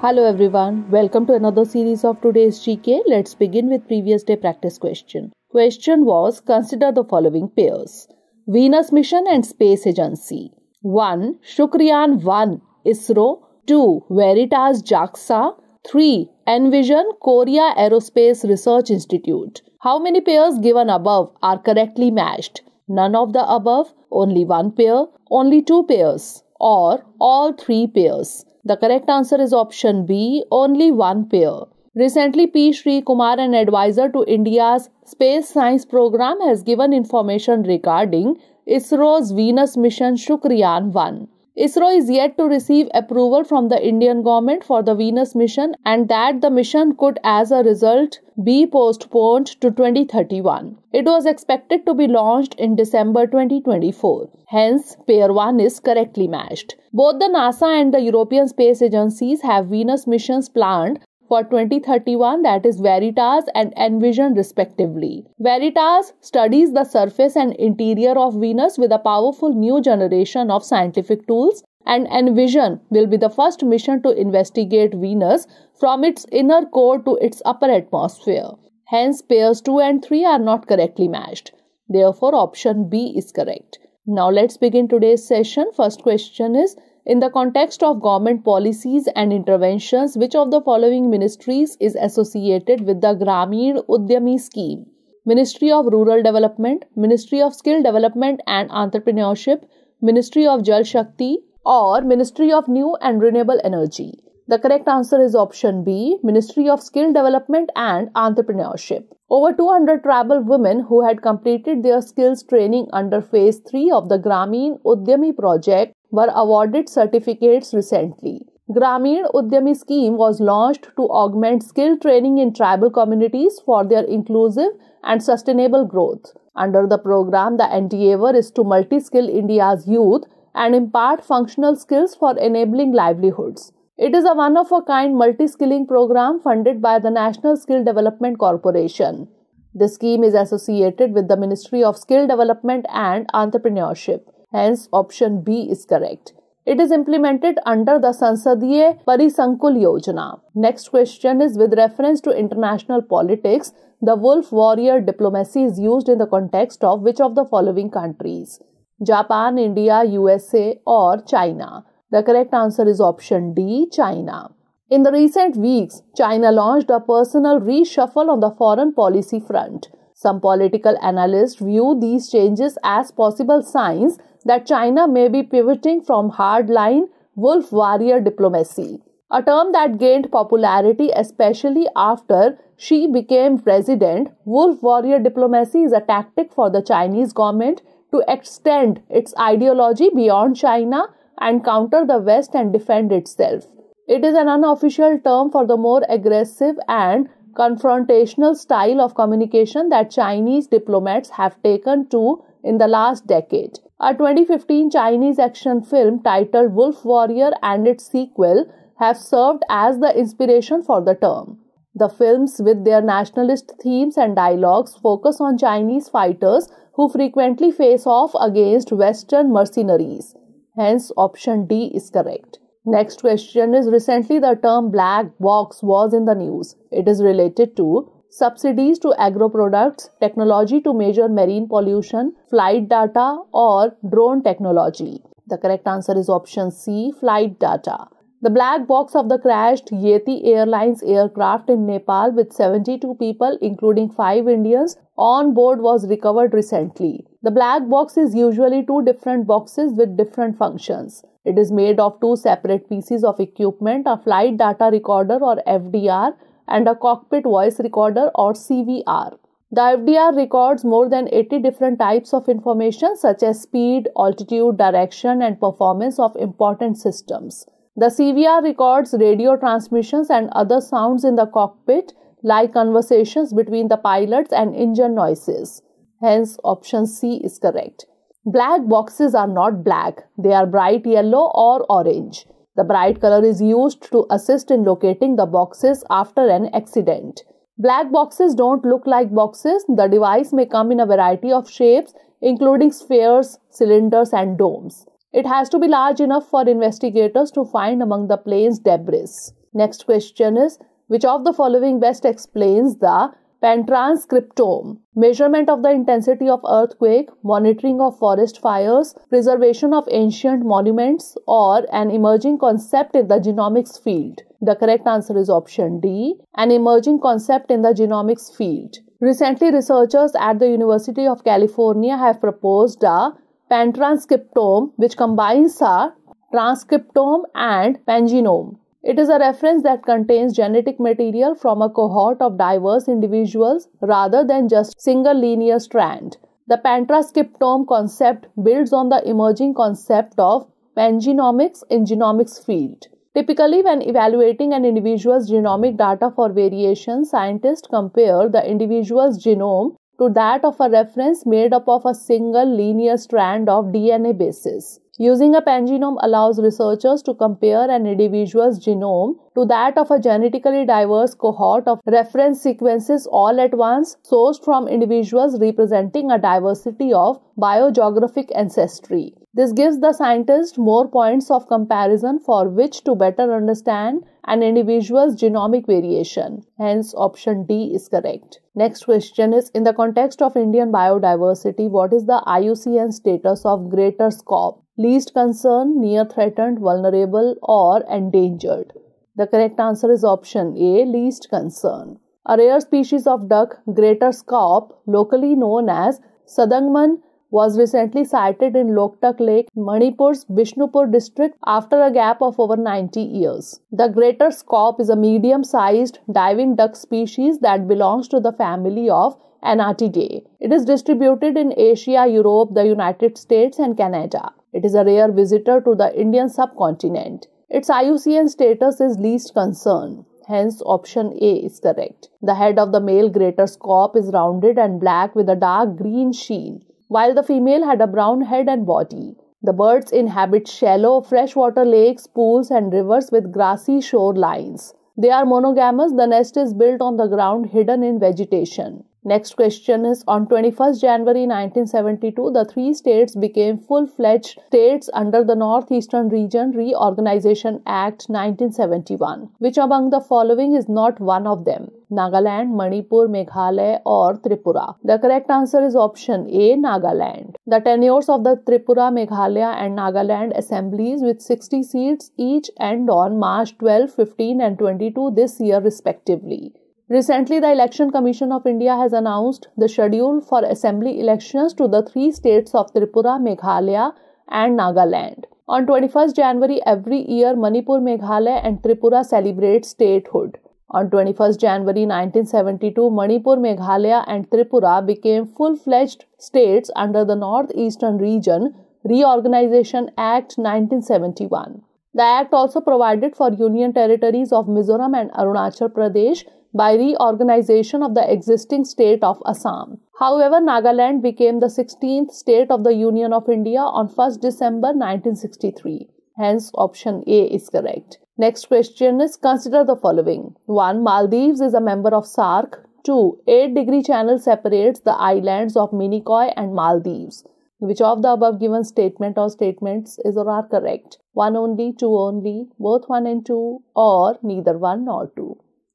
Hello everyone, welcome to another series of today's GK. Let's begin with previous day practice question. Question was consider the following pairs Venus Mission and Space Agency. 1. Shukriyan 1 ISRO. 2. Veritas JAXA. 3. Envision Korea Aerospace Research Institute. How many pairs given above are correctly matched? None of the above, only one pair, only two pairs, or all three pairs. The correct answer is option B, only one pair. Recently, P. Sri Kumar, an advisor to India's space science program, has given information regarding ISRO's Venus mission Shukriyan 1. ISRO is yet to receive approval from the Indian government for the Venus mission and that the mission could as a result be postponed to 2031. It was expected to be launched in December 2024. Hence, pair 1 is correctly matched. Both the NASA and the European Space Agencies have Venus missions planned for 2031 that is Veritas and Envision respectively. Veritas studies the surface and interior of Venus with a powerful new generation of scientific tools and Envision will be the first mission to investigate Venus from its inner core to its upper atmosphere. Hence pairs 2 and 3 are not correctly matched. Therefore option B is correct. Now let's begin today's session. First question is in the context of government policies and interventions, which of the following ministries is associated with the Gramin Udyami scheme? Ministry of Rural Development, Ministry of Skill Development and Entrepreneurship, Ministry of Jal Shakti, or Ministry of New and Renewable Energy. The correct answer is option B Ministry of Skill Development and Entrepreneurship. Over 200 tribal women who had completed their skills training under phase 3 of the Gramin Udyami project were awarded certificates recently. Gramin Udyami scheme was launched to augment skill training in tribal communities for their inclusive and sustainable growth. Under the program, the endeavor is to multi skill India's youth and impart functional skills for enabling livelihoods. It is a one of a kind multi skilling program funded by the National Skill Development Corporation. The scheme is associated with the Ministry of Skill Development and Entrepreneurship. Hence, option B is correct. It is implemented under the Sansadiya Parisankul Yojana. Next question is with reference to international politics. The wolf warrior diplomacy is used in the context of which of the following countries? Japan, India, USA, or China? The correct answer is option D China. In the recent weeks, China launched a personal reshuffle on the foreign policy front. Some political analysts view these changes as possible signs that China may be pivoting from hardline wolf warrior diplomacy, a term that gained popularity especially after she became president. Wolf warrior diplomacy is a tactic for the Chinese government to extend its ideology beyond China and counter the West and defend itself. It is an unofficial term for the more aggressive and confrontational style of communication that Chinese diplomats have taken to in the last decade. A 2015 Chinese action film titled Wolf Warrior and its sequel have served as the inspiration for the term. The films, with their nationalist themes and dialogues, focus on Chinese fighters who frequently face off against Western mercenaries. Hence, option D is correct. Next question is recently the term black box was in the news. It is related to subsidies to agro products, technology to measure marine pollution, flight data, or drone technology. The correct answer is option C flight data. The black box of the crashed Yeti Airlines aircraft in Nepal with 72 people, including 5 Indians, on board was recovered recently. The black box is usually two different boxes with different functions. It is made of two separate pieces of equipment a flight data recorder or FDR and a cockpit voice recorder or CVR. The FDR records more than 80 different types of information such as speed, altitude, direction, and performance of important systems. The CVR records radio transmissions and other sounds in the cockpit, like conversations between the pilots and engine noises. Hence, option C is correct. Black boxes are not black, they are bright yellow or orange. The bright color is used to assist in locating the boxes after an accident. Black boxes don't look like boxes. The device may come in a variety of shapes, including spheres, cylinders, and domes. It has to be large enough for investigators to find among the plane's debris. Next question is which of the following best explains the pentranscriptome? Measurement of the intensity of earthquake, monitoring of forest fires, preservation of ancient monuments, or an emerging concept in the genomics field. The correct answer is option D, an emerging concept in the genomics field. Recently, researchers at the University of California have proposed a pantranscriptome, which combines a transcriptome and pangenome. It is a reference that contains genetic material from a cohort of diverse individuals rather than just single linear strand. The pantranscriptome concept builds on the emerging concept of pangenomics in genomics field. Typically, when evaluating an individual's genomic data for variation, scientists compare the individual's genome to that of a reference made up of a single linear strand of DNA bases. Using a pangenome allows researchers to compare an individual's genome to that of a genetically diverse cohort of reference sequences all at once, sourced from individuals representing a diversity of biogeographic ancestry. This gives the scientist more points of comparison for which to better understand an individual's genomic variation. Hence, option D is correct. Next question is In the context of Indian biodiversity, what is the IUCN status of greater scope? least concern, near threatened, vulnerable, or endangered? The correct answer is option A least concern. A rare species of duck, greater scaup, locally known as Sadangman, was recently sighted in Loktak Lake, Manipur's Bishnupur district after a gap of over 90 years. The greater scaup is a medium sized diving duck species that belongs to the family of Anatidae. It is distributed in Asia, Europe, the United States, and Canada. It is a rare visitor to the Indian subcontinent. Its IUCN status is least concern. Hence, option A is correct. The head of the male greater scope is rounded and black with a dark green sheen, while the female had a brown head and body. The birds inhabit shallow freshwater lakes, pools, and rivers with grassy shorelines. They are monogamous. The nest is built on the ground, hidden in vegetation. Next question is on 21st January 1972, the three states became full fledged states under the Northeastern Region Reorganization Act 1971. Which among the following is not one of them? Nagaland, Manipur, Meghalaya, or Tripura? The correct answer is option A Nagaland. The tenures of the Tripura, Meghalaya, and Nagaland assemblies with 60 seats each end on March 12, 15, and 22 this year, respectively. Recently, the Election Commission of India has announced the schedule for assembly elections to the three states of Tripura, Meghalaya, and Nagaland. On 21st January every year, Manipur, Meghalaya, and Tripura celebrate statehood. On 21st January 1972, Manipur, Meghalaya, and Tripura became full fledged states under the Northeastern Region Reorganization Act 1971. The act also provided for union territories of Mizoram and Arunachal Pradesh by reorganization of the existing state of Assam. However, Nagaland became the 16th state of the Union of India on 1st December 1963. Hence, option A is correct. Next question is consider the following 1. Maldives is a member of SARC. 2. 8 degree channel separates the islands of Minicoy and Maldives. Which of the above given statement or statements is or are correct? One only, two only, both one and two, or neither one nor two.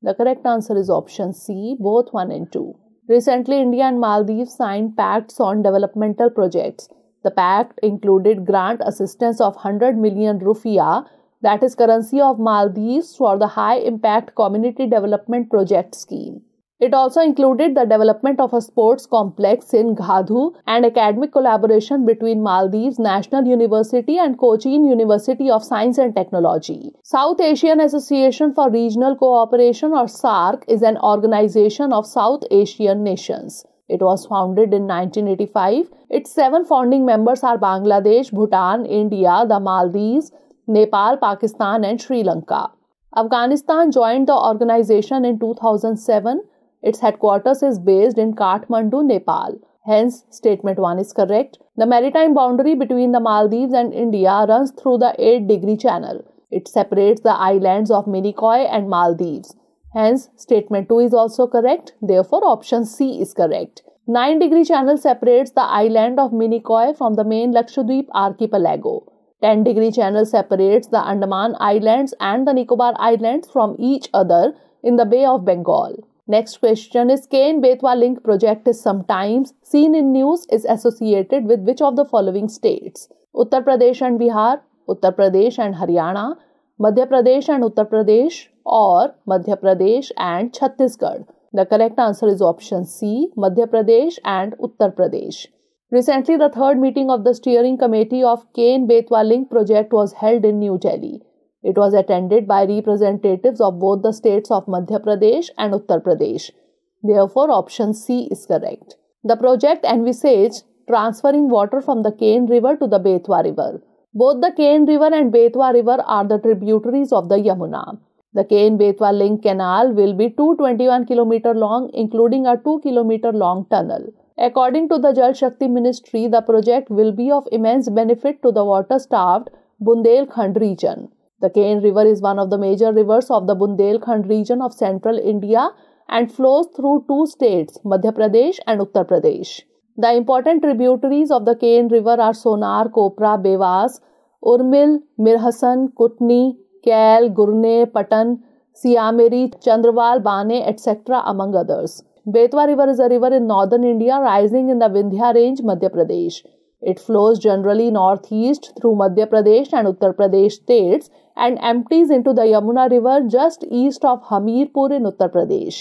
The correct answer is option C, both 1 and 2. Recently, India and Maldives signed pacts on developmental projects. The pact included grant assistance of 100 million rufia, that is currency of Maldives, for the high impact community development project scheme. It also included the development of a sports complex in Ghadhu and academic collaboration between Maldives National University and Cochin University of Science and Technology. South Asian Association for Regional Cooperation or SARC is an organization of South Asian nations. It was founded in 1985. Its seven founding members are Bangladesh, Bhutan, India, the Maldives, Nepal, Pakistan, and Sri Lanka. Afghanistan joined the organization in 2007 its headquarters is based in Kathmandu, Nepal. Hence, statement 1 is correct. The maritime boundary between the Maldives and India runs through the 8 degree channel. It separates the islands of Minicoy and Maldives. Hence, statement 2 is also correct. Therefore, option C is correct. 9 degree channel separates the island of Minicoy from the main Lakshadweep archipelago. 10 degree channel separates the Andaman Islands and the Nicobar Islands from each other in the Bay of Bengal. Next question is Kane Betwa link project is sometimes seen in news is associated with which of the following states? Uttar Pradesh and Bihar, Uttar Pradesh and Haryana, Madhya Pradesh and Uttar Pradesh, or Madhya Pradesh and Chhattisgarh. The correct answer is option C Madhya Pradesh and Uttar Pradesh. Recently, the third meeting of the steering committee of Kane Betwa link project was held in New Delhi. It was attended by representatives of both the states of Madhya Pradesh and Uttar Pradesh. Therefore, option C is correct. The project envisaged transferring water from the Kain River to the Betwa River. Both the Kain River and Betwa River are the tributaries of the Yamuna. The kain Betwa Link Canal will be 221 km long, including a 2 km long tunnel. According to the Jal Shakti Ministry, the project will be of immense benefit to the water starved Bundelkhand region. The Kain River is one of the major rivers of the Bundelkhand region of central India and flows through two states, Madhya Pradesh and Uttar Pradesh. The important tributaries of the Kain River are Sonar, Kopra, Bewas, Urmil, Mirhasan, Kutni, Kail, Gurne, Patan, Siameri, Chandrawal, Bane, etc., among others. Betwa River is a river in northern India rising in the Vindhya Range, Madhya Pradesh. It flows generally northeast through Madhya Pradesh and Uttar Pradesh states and empties into the Yamuna River just east of Hamirpur in Uttar Pradesh.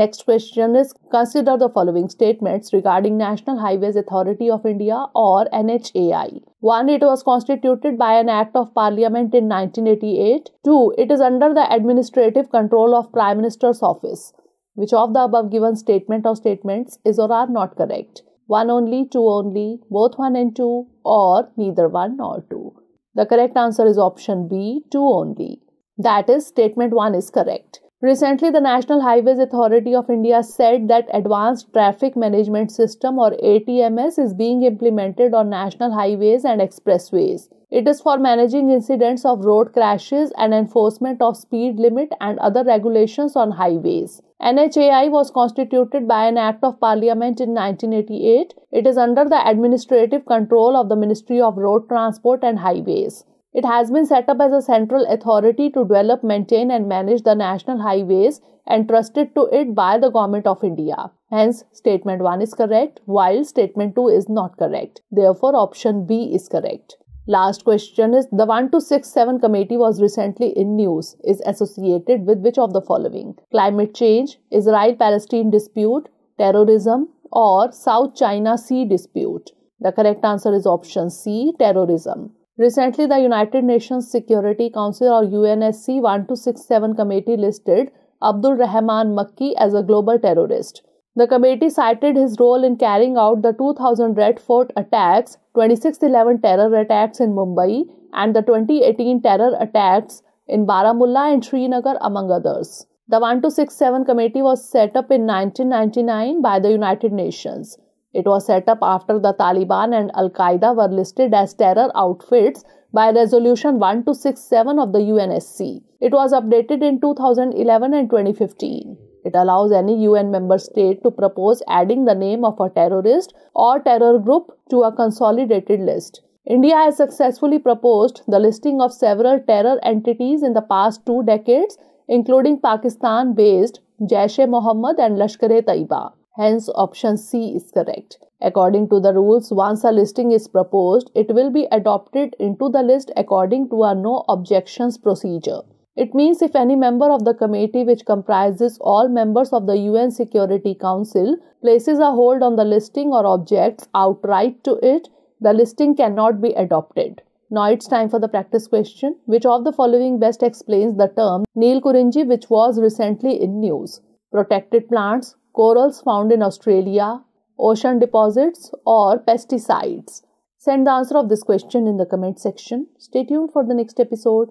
Next question is consider the following statements regarding National Highways Authority of India or NHAI. 1. It was constituted by an Act of Parliament in 1988. 2. It is under the administrative control of Prime Minister's office. Which of the above given statement or statements is or are not correct? 1 only, 2 only, both 1 and 2 or neither 1 nor 2. The correct answer is option B, 2 only. That is, statement 1 is correct. Recently, the National Highways Authority of India said that Advanced Traffic Management System or ATMS is being implemented on national highways and expressways. It is for managing incidents of road crashes and enforcement of speed limit and other regulations on highways. NHAI was constituted by an Act of Parliament in 1988. It is under the administrative control of the Ministry of Road Transport and Highways. It has been set up as a central authority to develop, maintain, and manage the national highways entrusted to it by the Government of India. Hence, statement 1 is correct, while statement 2 is not correct. Therefore, option B is correct. Last question is the 1267 committee was recently in news. Is associated with which of the following? Climate change, Israel Palestine dispute, terrorism, or South China Sea dispute? The correct answer is option C terrorism. Recently, the United Nations Security Council or UNSC 1267 committee listed Abdul Rahman Makki as a global terrorist. The committee cited his role in carrying out the 2000 Red Fort attacks, 2611 terror attacks in Mumbai, and the 2018 terror attacks in Baramulla and Srinagar, among others. The 1267 Committee was set up in 1999 by the United Nations. It was set up after the Taliban and Al Qaeda were listed as terror outfits by Resolution 1267 of the UNSC. It was updated in 2011 and 2015. It allows any UN member state to propose adding the name of a terrorist or terror group to a consolidated list. India has successfully proposed the listing of several terror entities in the past two decades, including Pakistan based Jaish e Mohammed and Lashkar e Taiba. Hence, option C is correct. According to the rules, once a listing is proposed, it will be adopted into the list according to a no objections procedure. It means if any member of the committee, which comprises all members of the UN Security Council, places a hold on the listing or objects outright to it, the listing cannot be adopted. Now it's time for the practice question. Which of the following best explains the term Neil Kurinji, which was recently in news? Protected plants, corals found in Australia, ocean deposits, or pesticides? Send the answer of this question in the comment section. Stay tuned for the next episode.